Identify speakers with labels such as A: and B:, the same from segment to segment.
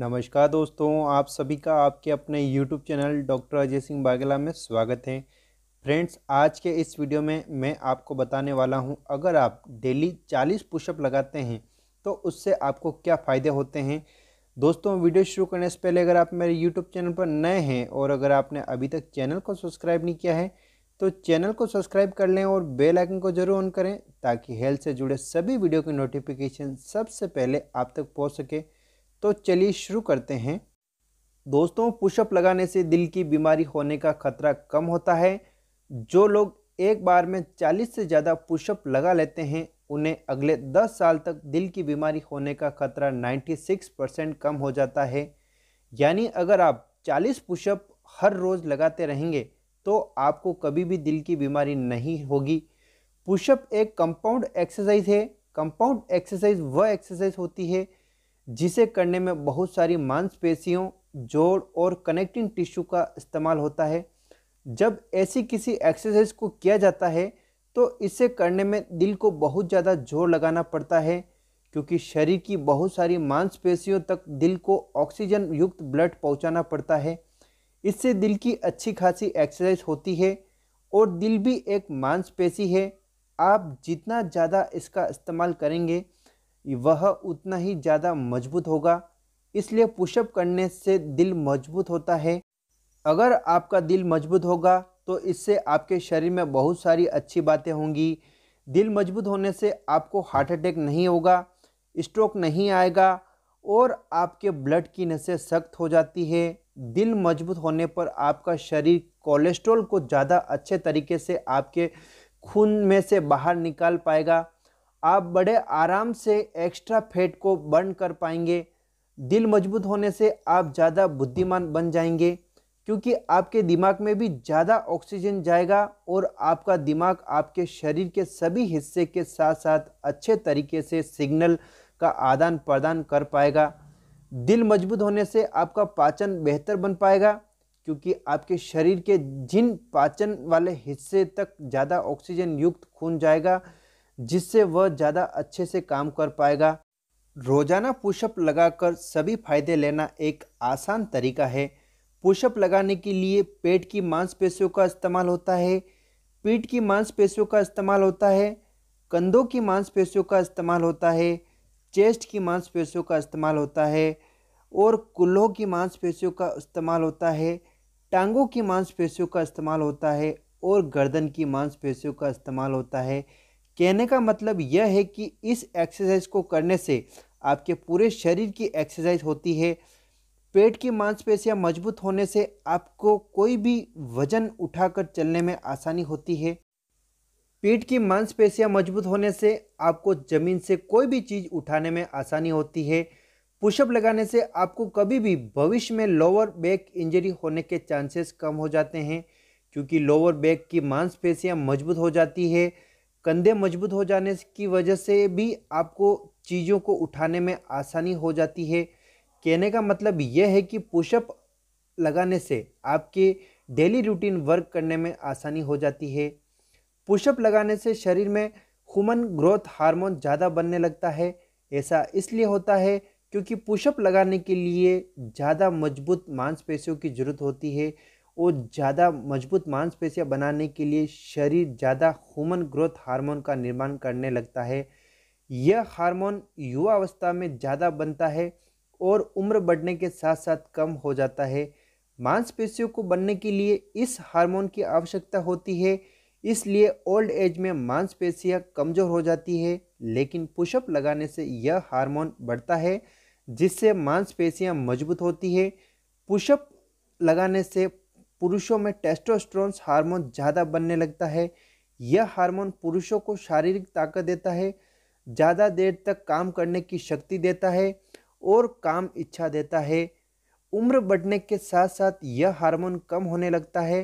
A: नमस्कार दोस्तों आप सभी का आपके अपने YouTube channel doctor Ajay Singh Bagela में स्वागत है फ्रेंड्स आज के इस वीडियो में मैं आपको बताने वाला हूं अगर आप डेली 40 पुशअप लगाते हैं तो उससे आपको क्या फ़ायदे होते हैं दोस्तों वीडियो शुरू करने से पहले अगर आप मेरे यूट्यूब चैनल पर नए हैं और अगर आपने अभी तक चैनल को सब्सक्राइब नहीं किया है तो चैनल को सब्सक्राइब कर लें और बेल आइकन को जरूर ऑन करें ताकि हेल्थ से जुड़े सभी वीडियो के नोटिफिकेशन सबसे पहले आप तक पहुँच सके तो चलिए शुरू करते हैं दोस्तों पुशअप लगाने से दिल की बीमारी होने का खतरा कम होता है जो लोग एक बार में 40 से ज़्यादा पुशअप लगा लेते हैं उन्हें अगले 10 साल तक दिल की बीमारी होने का खतरा 96 परसेंट कम हो जाता है यानी अगर आप 40 पुशअप हर रोज़ लगाते रहेंगे तो आपको कभी भी दिल की बीमारी नहीं होगी पुशअप एक कंपाउंड एक्सरसाइज है कंपाउंड एक्सरसाइज वह एक्सरसाइज होती है जिसे करने में बहुत सारी मांसपेशियों जोड़ और कनेक्टिंग टिश्यू का इस्तेमाल होता है जब ऐसी किसी एक्सरसाइज को किया जाता है तो इसे करने में दिल को बहुत ज़्यादा जोर लगाना पड़ता है क्योंकि शरीर की बहुत सारी मांसपेशियों तक दिल को ऑक्सीजन युक्त ब्लड पहुंचाना पड़ता है इससे दिल की अच्छी खासी एक्सरसाइज होती है और दिल भी एक मांसपेशी है आप जितना ज़्यादा इसका इस्तेमाल करेंगे वह उतना ही ज़्यादा मजबूत होगा इसलिए पुशअप करने से दिल मजबूत होता है अगर आपका दिल मजबूत होगा तो इससे आपके शरीर में बहुत सारी अच्छी बातें होंगी दिल मजबूत होने से आपको हार्ट अटैक नहीं होगा स्ट्रोक नहीं आएगा और आपके ब्लड की नसें सख्त हो जाती है दिल मजबूत होने पर आपका शरीर कोलेस्ट्रॉल को ज़्यादा अच्छे तरीके से आपके खून में से बाहर निकाल पाएगा आप बड़े आराम से एक्स्ट्रा फैट को बर्न कर पाएंगे दिल मजबूत होने से आप ज़्यादा बुद्धिमान बन जाएंगे क्योंकि आपके दिमाग में भी ज़्यादा ऑक्सीजन जाएगा और आपका दिमाग आपके शरीर के सभी हिस्से के साथ साथ अच्छे तरीके से सिग्नल का आदान प्रदान कर पाएगा दिल मजबूत होने से आपका पाचन बेहतर बन पाएगा क्योंकि आपके शरीर के जिन पाचन वाले हिस्से तक ज़्यादा ऑक्सीजन युक्त खून जाएगा जिससे वह ज़्यादा अच्छे से काम कर पाएगा रोज़ाना पुशअप लगाकर सभी फायदे लेना एक आसान तरीका है पुशअप लगाने के लिए पेट की मांसपेशियों का इस्तेमाल होता है पीठ की मांसपेशियों का इस्तेमाल होता है कंधों की मांसपेशियों का इस्तेमाल होता है चेस्ट की मांसपेशियों का इस्तेमाल होता है और कुल्हों की मांसपेशियों का इस्तेमाल होता है टांगों की मांसपेशियों का इस्तेमाल होता है और गर्दन की मांसपेशियों का इस्तेमाल होता है कहने का मतलब यह है कि इस एक्सरसाइज को करने से आपके पूरे शरीर की एक्सरसाइज होती है पेट की मांसपेशियां मजबूत होने से आपको कोई भी वजन उठाकर चलने में आसानी होती है पेट की मांसपेशियां मजबूत होने से आपको ज़मीन से कोई भी चीज़ उठाने में आसानी होती है पुशअप लगाने से आपको कभी भी भविष्य में लोअर बैक इंजरी होने के चांसेस कम हो जाते हैं क्योंकि लोअर बैक की मांसपेशियां मजबूत हो जाती है कंधे मजबूत हो जाने की वजह से भी आपको चीज़ों को उठाने में आसानी हो जाती है कहने का मतलब यह है कि पुशअप लगाने से आपके डेली रूटीन वर्क करने में आसानी हो जाती है पुशअप लगाने से शरीर में ह्यूमन ग्रोथ हार्मोन ज़्यादा बनने लगता है ऐसा इसलिए होता है क्योंकि पुशअप लगाने के लिए ज़्यादा मजबूत मांसपेशियों की ज़रूरत होती है वो ज़्यादा मजबूत मांसपेशियाँ बनाने के लिए शरीर ज़्यादा ह्यूमन ग्रोथ हार्मोन का निर्माण करने लगता है यह हार्मोन युवा अवस्था में ज़्यादा बनता है और उम्र बढ़ने के साथ साथ कम हो जाता है मांसपेशियों को बनने के लिए इस हार्मोन की आवश्यकता होती है इसलिए ओल्ड एज में मांसपेशियाँ कमज़ोर हो जाती है लेकिन पुशअप लगाने से यह हार्मोन बढ़ता है जिससे मांसपेशियाँ मजबूत होती है पुशअप लगाने से पुरुषों में टेस्टोस्ट्रोन्स हार्मोन ज़्यादा बनने लगता है यह हार्मोन पुरुषों को शारीरिक ताकत देता है ज़्यादा देर तक काम करने की शक्ति देता है और काम इच्छा देता है उम्र बढ़ने के साथ साथ यह हार्मोन कम होने लगता है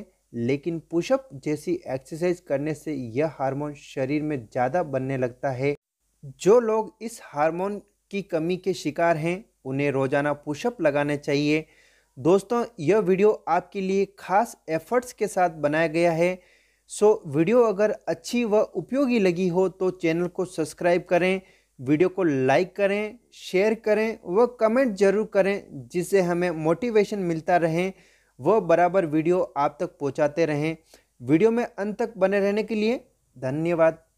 A: लेकिन पुशअप जैसी एक्सरसाइज करने से यह हार्मोन शरीर में ज़्यादा बनने लगता है जो लोग इस हार्मोन की कमी के शिकार हैं उन्हें रोज़ाना पुशअप लगाने चाहिए दोस्तों यह वीडियो आपके लिए खास एफर्ट्स के साथ बनाया गया है सो वीडियो अगर अच्छी व उपयोगी लगी हो तो चैनल को सब्सक्राइब करें वीडियो को लाइक करें शेयर करें व कमेंट जरूर करें जिससे हमें मोटिवेशन मिलता रहें व बराबर वीडियो आप तक पहुंचाते रहें वीडियो में अंत तक बने रहने के लिए धन्यवाद